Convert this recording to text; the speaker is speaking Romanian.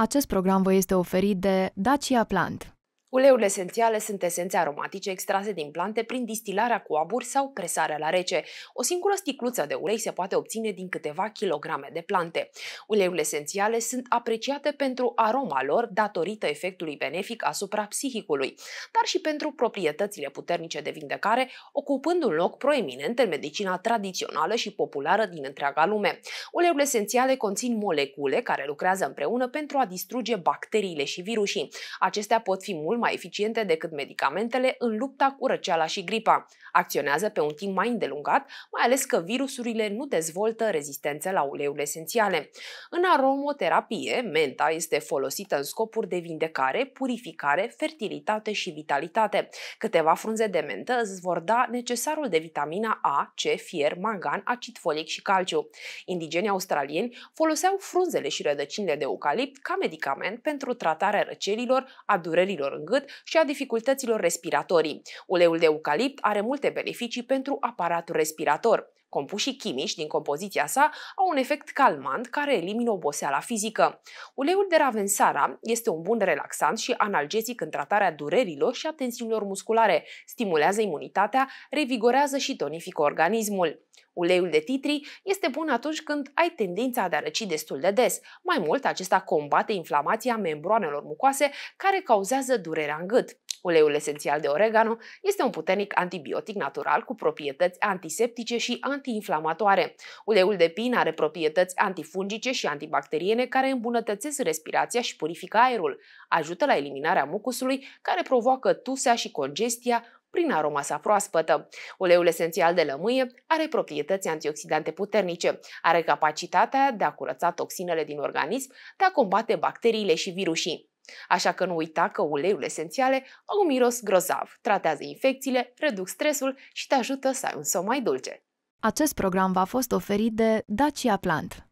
Acest program vă este oferit de Dacia Plant. Uleiurile esențiale sunt esențe aromatice extrase din plante prin distilarea cu abur sau presarea la rece. O singură sticluță de ulei se poate obține din câteva kilograme de plante. Uleiurile esențiale sunt apreciate pentru aroma lor datorită efectului benefic asupra psihicului, dar și pentru proprietățile puternice de vindecare, ocupând un loc proeminent în medicina tradițională și populară din întreaga lume. Uleiurile esențiale conțin molecule care lucrează împreună pentru a distruge bacteriile și virusii. Acestea pot fi mult mai mai eficiente decât medicamentele în lupta cu răceala și gripa. Acționează pe un timp mai îndelungat, mai ales că virusurile nu dezvoltă rezistență la uleiul esențiale. În aromoterapie, menta este folosită în scopuri de vindecare, purificare, fertilitate și vitalitate. Câteva frunze de mentă îți vor da necesarul de vitamina A, C, fier, mangan, acid folic și calciu. Indigenii australieni foloseau frunzele și rădăcinile de eucalipt ca medicament pentru tratarea răcelilor, a durerilor în gât, gât și a dificultăților respiratorii. Uleiul de eucalipt are multe beneficii pentru aparatul respirator. Compușii chimici din compoziția sa au un efect calmant care elimină oboseala fizică. Uleiul de ravensara este un bun relaxant și analgezic în tratarea durerilor și a tensiunilor musculare, stimulează imunitatea, revigorează și tonifică organismul. Uleiul de titri este bun atunci când ai tendința de a răci destul de des. Mai mult, acesta combate inflamația membranelor mucoase care cauzează durerea în gât. Uleiul esențial de oregano este un puternic antibiotic natural cu proprietăți antiseptice și antiinflamatoare. Uleiul de pin are proprietăți antifungice și antibacteriene care îmbunătățesc respirația și purifică aerul. Ajută la eliminarea mucusului care provoacă tusea și congestia, prin aroma sa proaspătă. Uleiul esențial de lămâie are proprietăți antioxidante puternice, are capacitatea de a curăța toxinele din organism, de a combate bacteriile și virusii. Așa că nu uita că uleiul esențiale au un miros grozav, tratează infecțiile, reduc stresul și te ajută să ai un somn mai dulce. Acest program v-a fost oferit de Dacia Plant.